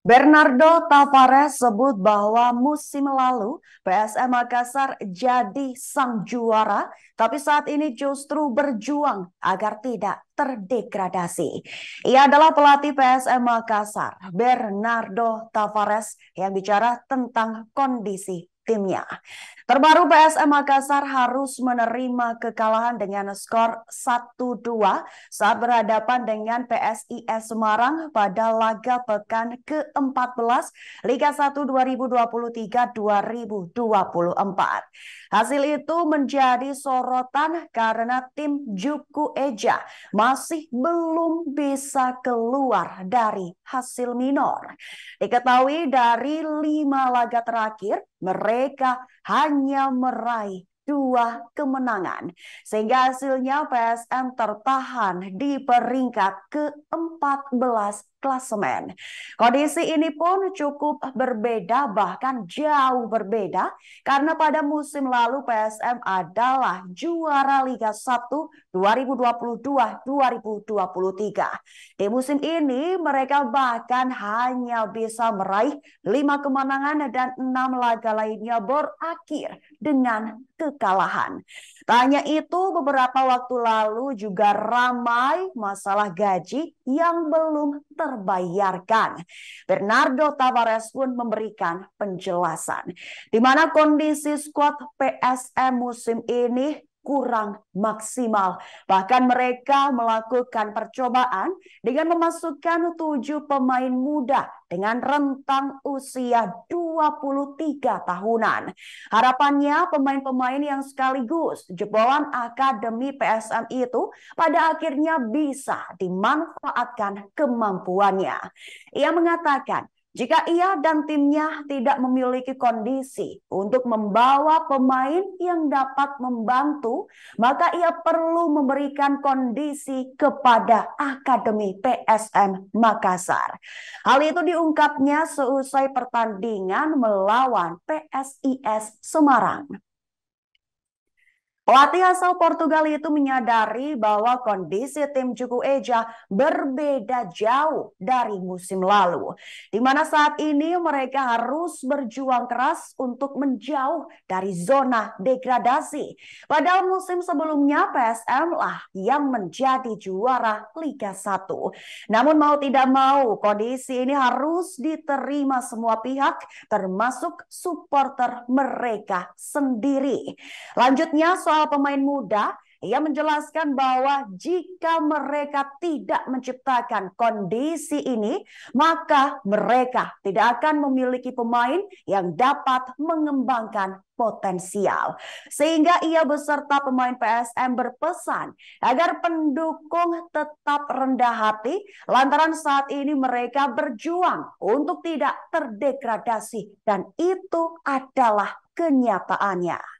Bernardo Tavares sebut bahwa musim lalu PSM Makassar jadi sang juara, tapi saat ini justru berjuang agar tidak terdegradasi. Ia adalah pelatih PSM Makassar, Bernardo Tavares, yang bicara tentang kondisi timnya. Terbaru PSM Makassar harus menerima kekalahan dengan skor 1-2 saat berhadapan dengan PSIS Semarang pada laga pekan ke-14 Liga 1 2023-2024. Hasil itu menjadi sorotan karena tim Juku Eja masih belum bisa keluar dari hasil minor. Diketahui dari lima laga terakhir, mereka hanya hanya meraih dua kemenangan. Sehingga hasilnya PSM tertahan di peringkat ke-14 klasemen. Kondisi ini pun cukup berbeda bahkan jauh berbeda karena pada musim lalu PSM adalah juara Liga 1 2022-2023. Di musim ini mereka bahkan hanya bisa meraih 5 kemenangan dan 6 laga lainnya berakhir dengan ke kekalahan. Tanya itu, beberapa waktu lalu juga ramai masalah gaji yang belum terbayarkan. Bernardo Tavares pun memberikan penjelasan di mana kondisi skuad PSM musim ini kurang maksimal. Bahkan mereka melakukan percobaan dengan memasukkan tujuh pemain muda dengan rentang usia 23 tahunan. Harapannya pemain-pemain yang sekaligus jebolan Akademi PSM itu pada akhirnya bisa dimanfaatkan kemampuannya. Ia mengatakan jika ia dan timnya tidak memiliki kondisi untuk membawa pemain yang dapat membantu, maka ia perlu memberikan kondisi kepada Akademi PSM Makassar. Hal itu diungkapnya seusai pertandingan melawan PSIS Semarang. Pelatih asal Portugal itu menyadari bahwa kondisi tim Juku Eja berbeda jauh dari musim lalu. Di mana saat ini mereka harus berjuang keras untuk menjauh dari zona degradasi. Padahal musim sebelumnya PSM lah yang menjadi juara Liga 1. Namun mau tidak mau kondisi ini harus diterima semua pihak termasuk supporter mereka sendiri. Lanjutnya soal pemain muda, ia menjelaskan bahwa jika mereka tidak menciptakan kondisi ini, maka mereka tidak akan memiliki pemain yang dapat mengembangkan potensial. Sehingga ia beserta pemain PSM berpesan agar pendukung tetap rendah hati lantaran saat ini mereka berjuang untuk tidak terdegradasi dan itu adalah kenyataannya.